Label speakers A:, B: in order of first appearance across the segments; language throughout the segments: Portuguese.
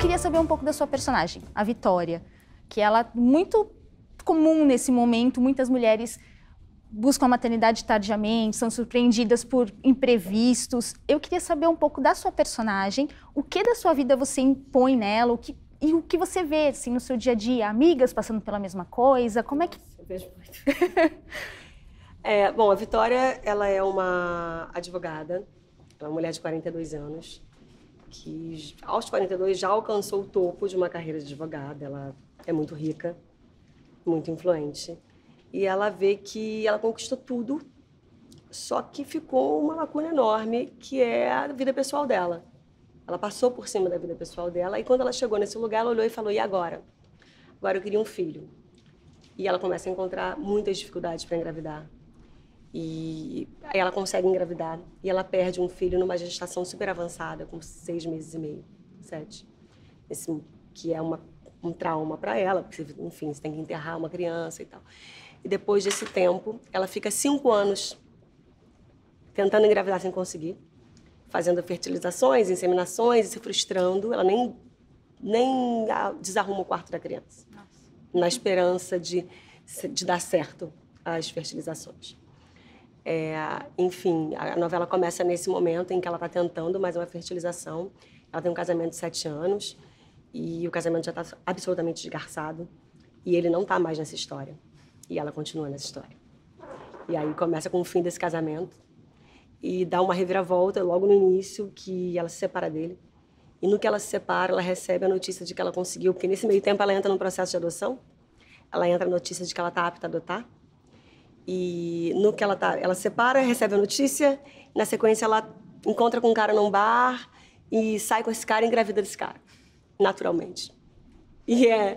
A: queria saber um pouco da sua personagem, a Vitória, que ela é muito comum nesse momento, muitas mulheres buscam a maternidade tardiamente, são surpreendidas por imprevistos. Eu queria saber um pouco da sua personagem, o que da sua vida você impõe nela, o que e o que você vê assim no seu dia a dia, amigas passando pela mesma coisa, como é que Eu vejo
B: muito. é, bom, a Vitória, ela é uma advogada, ela é uma mulher de 42 anos que aos 42 já alcançou o topo de uma carreira de advogada. Ela é muito rica, muito influente. E ela vê que ela conquistou tudo, só que ficou uma lacuna enorme, que é a vida pessoal dela. Ela passou por cima da vida pessoal dela e quando ela chegou nesse lugar, ela olhou e falou: "E agora? Agora eu queria um filho". E ela começa a encontrar muitas dificuldades para engravidar. E aí ela consegue engravidar e ela perde um filho numa gestação super avançada, com seis meses e meio, sete. Esse, que é uma, um trauma para ela, porque, enfim, você tem que enterrar uma criança e tal. E depois desse tempo, ela fica cinco anos tentando engravidar sem conseguir, fazendo fertilizações, inseminações e se frustrando. Ela nem, nem ah, desarruma o quarto da criança, Nossa. na esperança de, de dar certo as fertilizações. É, enfim, a novela começa nesse momento em que ela está tentando mais uma fertilização. Ela tem um casamento de sete anos e o casamento já está absolutamente desgarçado e ele não está mais nessa história. E ela continua nessa história. E aí começa com o fim desse casamento e dá uma reviravolta logo no início que ela se separa dele. E no que ela se separa, ela recebe a notícia de que ela conseguiu, porque nesse meio tempo ela entra num processo de adoção. Ela entra a notícia de que ela está apta a adotar e no que ela tá, ela separa, recebe a notícia, na sequência ela encontra com um cara num bar e sai com esse cara e engravida desse cara, naturalmente. E é,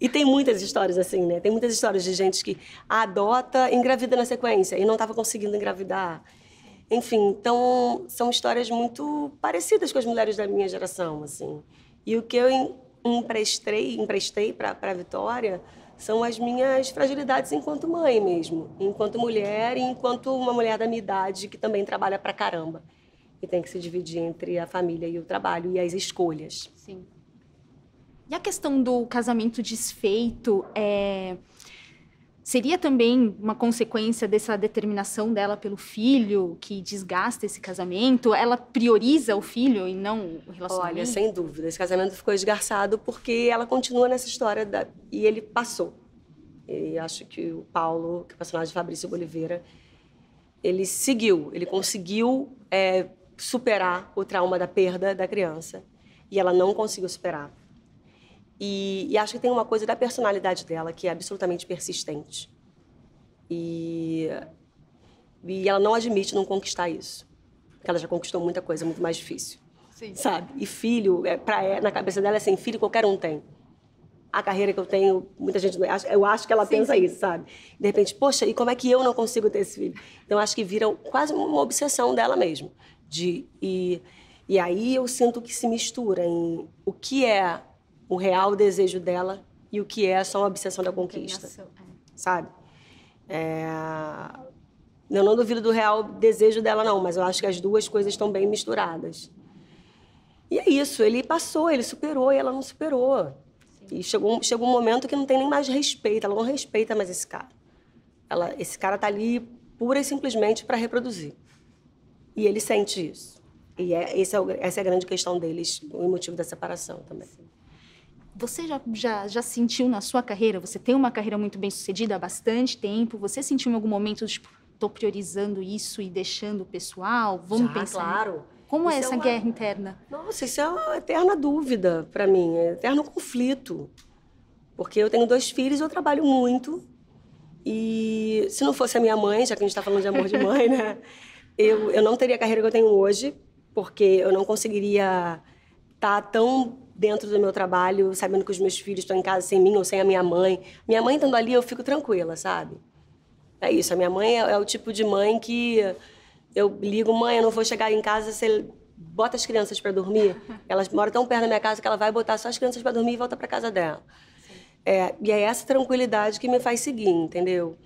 B: e tem muitas histórias assim, né? Tem muitas histórias de gente que adota, engravida na sequência e não estava conseguindo engravidar. Enfim, então são histórias muito parecidas com as mulheres da minha geração, assim. E o que eu emprestei, emprestei para a Vitória são as minhas fragilidades enquanto mãe mesmo, enquanto mulher e enquanto uma mulher da minha idade que também trabalha pra caramba e tem que se dividir entre a família e o trabalho e as escolhas.
A: Sim. E a questão do casamento desfeito é Seria também uma consequência dessa determinação dela pelo filho que desgasta esse casamento? Ela prioriza o filho e não o relacionamento? Olha, sem dúvida. Esse
B: casamento ficou esgarçado porque ela continua nessa história da... e ele passou. E acho que o Paulo, que é o personagem de Fabrício Oliveira, ele seguiu, ele conseguiu é, superar o trauma da perda da criança. E ela não conseguiu superar. E, e, acho que tem uma coisa da personalidade dela que é absolutamente persistente. E, e ela não admite não conquistar isso. Porque ela já conquistou muita coisa muito mais difícil. Sim. Sabe? E filho, é, pra, é, na cabeça dela, é assim, filho qualquer um tem. A carreira que eu tenho, muita gente eu acho que ela sim, pensa sim. isso, sabe? De repente, poxa, e como é que eu não consigo ter esse filho? Então acho que vira quase uma obsessão dela mesmo. De, e, e aí eu sinto que se mistura em o que é o real desejo dela e o que é só a obsessão da conquista. É. Sabe? É... Eu não duvido do real desejo dela, não, mas eu acho que as duas coisas estão bem misturadas. E é isso, ele passou, ele superou e ela não superou. Sim. E chegou, chegou um momento que não tem nem mais respeito, ela não respeita mais esse cara. Ela, esse cara tá ali pura e simplesmente para reproduzir. E ele sente isso. E é, é, essa é a grande questão deles, o motivo da separação
A: também. Sim. Você já, já, já sentiu na sua carreira, você tem uma carreira muito bem sucedida há bastante tempo, você sentiu em algum momento, tipo, estou priorizando isso e deixando o pessoal? Vamos já, pensar. Claro. Como é isso é essa é uma... guerra interna? Nossa, isso é uma eterna dúvida
B: para mim, é um eterno conflito. Porque eu tenho dois filhos, eu trabalho muito. E se não fosse a minha mãe, já que a gente está falando de amor de mãe, né? Eu, eu não teria a carreira que eu tenho hoje, porque eu não conseguiria estar tá tão dentro do meu trabalho, sabendo que os meus filhos estão em casa sem mim ou sem a minha mãe. Minha mãe estando ali, eu fico tranquila, sabe? É isso. A minha mãe é, é o tipo de mãe que eu ligo, mãe, eu não vou chegar em casa, você bota as crianças para dormir. Elas moram tão perto da minha casa que ela vai botar só as crianças para dormir e volta para casa dela. É, e é essa tranquilidade que me faz seguir, entendeu?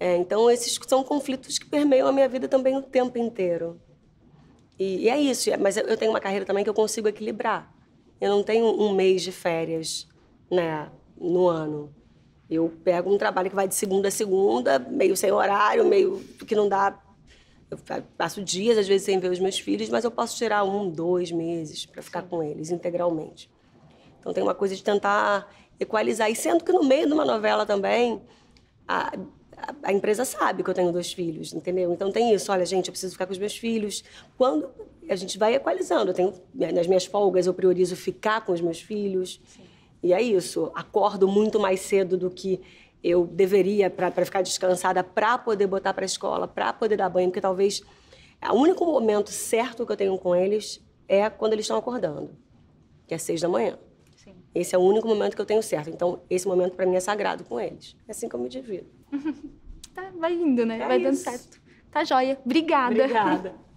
B: É, então, esses são conflitos que permeiam a minha vida também o tempo inteiro. E, e é isso, mas eu tenho uma carreira também que eu consigo equilibrar. Eu não tenho um mês de férias, né, no ano. Eu pego um trabalho que vai de segunda a segunda, meio sem horário, meio que não dá. Eu passo dias, às vezes, sem ver os meus filhos, mas eu posso tirar um, dois meses para ficar com eles integralmente. Então tem uma coisa de tentar equalizar. E sendo que no meio de uma novela também, a, a, a empresa sabe que eu tenho dois filhos, entendeu? Então tem isso, olha, gente, eu preciso ficar com os meus filhos. Quando a gente vai equalizando. Eu tenho, né, nas minhas folgas eu priorizo ficar com os meus filhos. Sim. E é isso. Acordo muito mais cedo do que eu deveria para ficar descansada, para poder botar para a escola, para poder dar banho, porque talvez é, o único momento certo que eu tenho com eles é quando eles estão acordando, que é seis da manhã. Sim. Esse é o único momento que eu tenho certo. Então, esse momento para mim é sagrado com eles. É assim que eu me
A: divido. tá, vai indo, né? É vai isso. dando certo. Tá joia. Obrigada. Obrigada.